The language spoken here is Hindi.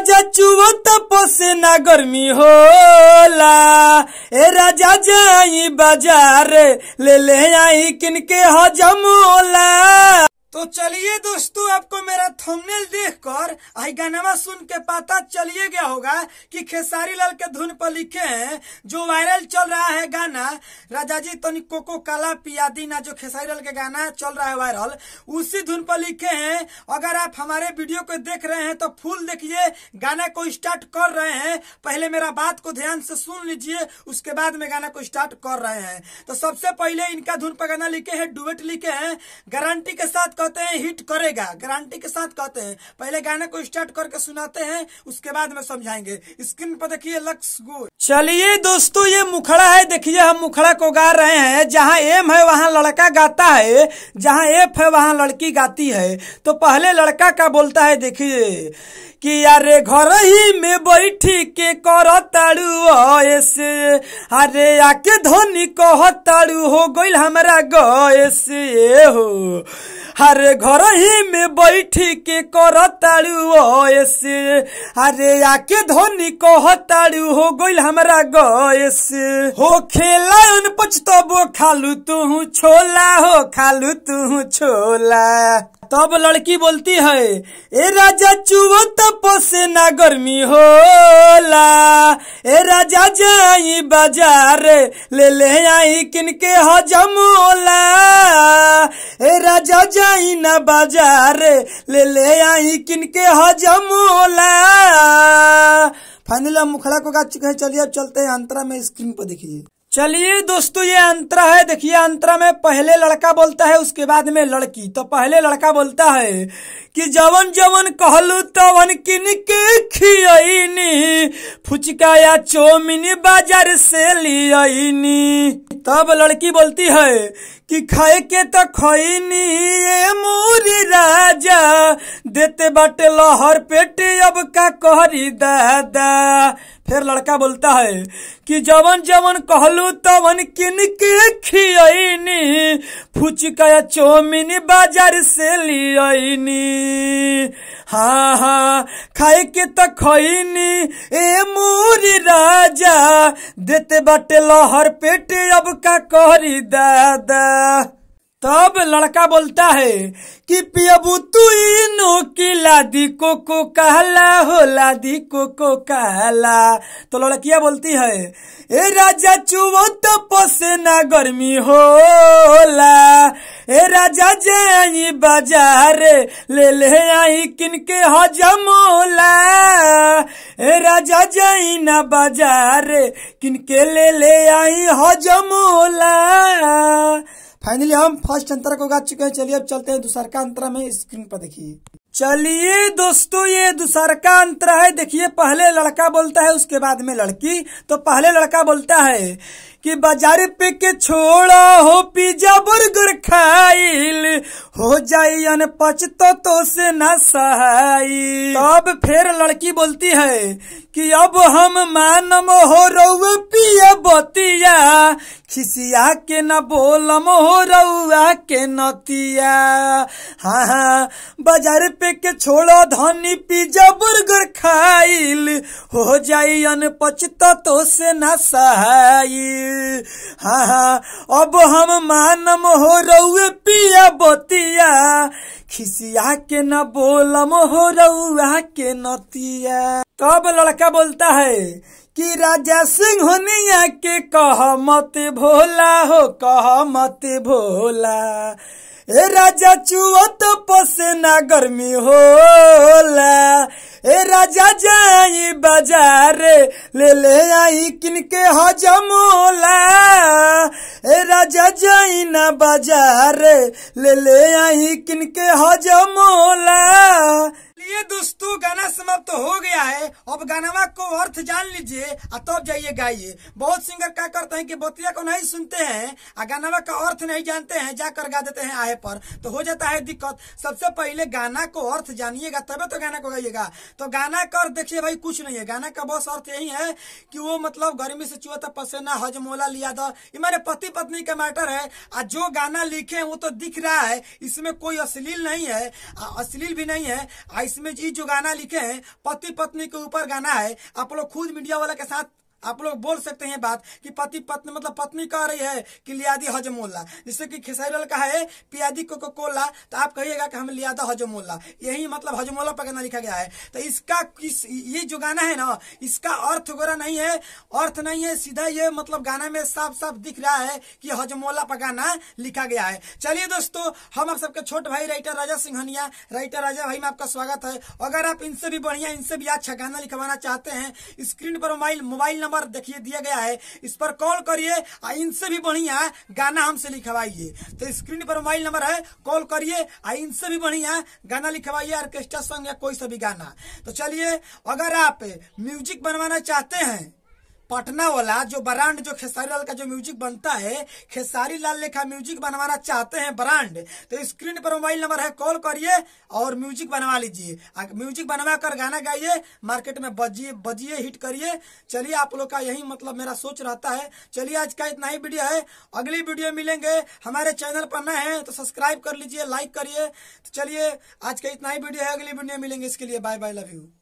राजा चुव तपो से ना गर्मी होला ए राजा जाई बाजार ले ले आई किनके हजमोला तो चलिए दोस्तों आपको मेरा थंबनेल देखकर आई गाना सुन के पता चलिए गया होगा कि खेसारी लाल के धुन पर लिखे हैं जो वायरल चल रहा है गाना राजा जी तनिक तो कोको काला पियादी ना जो खेसारी लाल के गाना चल रहा है वायरल उसी धुन पर लिखे हैं अगर आप हमारे वीडियो को देख रहे हैं तो फुल देखिए गाना को स्टार्ट कर रहे हैं पहले मेरा बात को ध्यान से सुन लीजिए उसके बाद में गाना को स्टार्ट कर रहे हैं तो सबसे पहले इनका धुन पर गाना लिखे है डुबेट लिखे है गारंटी के साथ कहते हैं हिट करेगा गारंटी के साथ कहते हैं पहले गाने को स्टार्ट करके सुनाते हैं उसके बाद में समझाएंगे स्क्रीन पर देखिए लक्स गो चलिए दोस्तों ये मुखड़ा है देखिए हम मुखड़ा को गा रहे हैं जहाँ एम है वहाँ लड़का गाता है जहाँ एफ है वहाँ लड़की गाती है तो पहले लड़का का बोलता है देखिए कि अरे घर ही में बैठी के कर तारू ऐसे अरे आके धोनी कह तारू हो गई हमारा गए हो हरे घर ही में बैठी के करताड़ू ऐसे अरे आके धोनी को ताड़ू हो गई हमारा गैस हो खेला उन पचतबो खालू तू छोला हो खालू तू छोला तब लड़की बोलती है ए राजा चुओ तपो से ना गर्मी होला ए राजा जाई बाजार ले ले आई किनके हजम होला ए राजा जाई ना बाजार ले ले आई किनके हजम होला फाइनली हम मुखड़ा को चुके हैं चलिए अब चलते हैं अंतरा में स्क्रीन पर देखिए चलिए दोस्तों ये अंतरा है देखिए अंतरा में पहले लड़का बोलता है उसके बाद में लड़की तो पहले लड़का बोलता है कि जवन जवन कहलू तवन किन के खियनी फुचका या चौमिनी बाजार से लियनी तब लड़की बोलती है कि खाए के तो खैनी ये मोरी राजा देते बाटे लहर पेटे अब का कहरी दादा फिर लड़का बोलता है कि जवन जवन कहलू तवन किन के खियनी फुचका या चौमिनी बाजार से लियनी हा हा खाई के त खैनी ए मूरी राजा देते बाटे लहर पेटे अब का करी दादा तब लड़का बोलता है कि पियबू तू इनो की लादी को को कहला हो लादी को को कहला तो लड़किया बोलती है ए राजा चुवो तो ना गर्मी होला ए राजा जे आई बाजार ले ले आई किनके हजम ए राजा जाई ना बाजार किनके ले ले आई हजम फाइनली हम फर्स्ट अंतर को गा चुके हैं चलिए अब चलते हैं दूसर का अंतर में स्क्रीन पर देखिए चलिए दोस्तों ये दूसर का अंतर है देखिए पहले लड़का बोलता है उसके बाद में लड़की तो पहले लड़का बोलता है कि बाजार पे के छोड़ा हो पिज्जा बर्गर खाइल हो जाई पच तो, तो से न सहाई अब फिर लड़की बोलती है कि अब हम मानम हो रउए पिया बतिया खिसिया के न बोलम हो रउआ के नतिया हाँ हाँ बाजार पे के छोड़ो धनी पिज्जा बर्गर खाइल हो जाई अन पचत तो से न सहाई हाँ हाँ अब हम मानम हो रउए पिया बतिया खिसिया के न बोलम हो रउआ के नतिया तब लड़का बोलता है कि राजा होनिया के कह मत भोला हो कह मत भोला ए राजा चुअत पसेना गर्मी होला ए राजा जाई बाजार ले ले आई किनके हजम होला ए राजा जाई ना बाजार ले ले आई किनके हजम होला ये दोस्तों गाना समाप्त तो हो गया है अब गाना को अर्थ जान लीजिए और तब तो जाइए गाइए बहुत सिंगर क्या करते हैं कि बोतिया को नहीं सुनते हैं और गाना का अर्थ नहीं जानते हैं जाकर गा देते हैं आए पर तो हो जाता है दिक्कत सबसे पहले गाना को अर्थ जानिएगा तबे तो गाना को गाइएगा तो गाना का अर्थ देखिए भाई कुछ नहीं है गाना का बस अर्थ यही है कि वो मतलब गर्मी से चुहत पसेना हजमोला लिया दो ये मेरे पति पत्नी का मैटर है और जो गाना लिखे वो तो दिख रहा है इसमें कोई अश्लील नहीं है अश्लील भी नहीं है इसमें जी जो गाना लिखे हैं पति पत्नी के ऊपर गाना है आप लोग खुद मीडिया वाला के साथ आप लोग बोल सकते हैं बात कि पति पत्नी मतलब पत्नी कह रही है कि लियादी हजमोल्ला जिससे कि लाल का है पियादी कोको कोला तो आप कहिएगा कि हम लियादा हजमोल्ला यही मतलब हजमोल्ला पर लिखा गया है तो इसका किस ये जो गाना है ना इसका अर्थ गोरा नहीं है अर्थ नहीं है सीधा ये मतलब गाना में साफ साफ दिख रहा है कि हजमोला पर गाना लिखा गया है चलिए दोस्तों हम आप सबके छोट भाई राइटर राजा सिंहनिया राइटर राजा भाई में आपका स्वागत है अगर आप इनसे भी बढ़िया इनसे भी अच्छा गाना लिखवाना चाहते हैं स्क्रीन पर मोबाइल मोबाइल नंबर नंबर देखिए दिया गया है इस पर कॉल करिए इनसे भी बढ़िया गाना हमसे लिखवाइए तो स्क्रीन पर मोबाइल नंबर है कॉल करिए इनसे भी बढ़िया गाना लिखवाइए ऑर्केस्ट्रा संग या कोई सा भी गाना तो चलिए अगर आप म्यूजिक बनवाना चाहते हैं पटना वाला जो ब्रांड जो खेसारी लाल का जो म्यूजिक बनता है खेसारी लाल लेखा म्यूजिक बनवाना चाहते हैं ब्रांड तो स्क्रीन पर मोबाइल नंबर है कॉल करिए और म्यूजिक बनवा लीजिए म्यूजिक बनवा कर गाना गाइए मार्केट में बजिए बजिए हिट करिए चलिए आप लोग का यही मतलब मेरा सोच रहता है चलिए आज का इतना ही वीडियो है अगली वीडियो मिलेंगे हमारे चैनल पर न है तो सब्सक्राइब कर लीजिए लाइक करिए तो चलिए आज का इतना ही वीडियो है अगली वीडियो मिलेंगे इसके लिए बाय बाय लव यू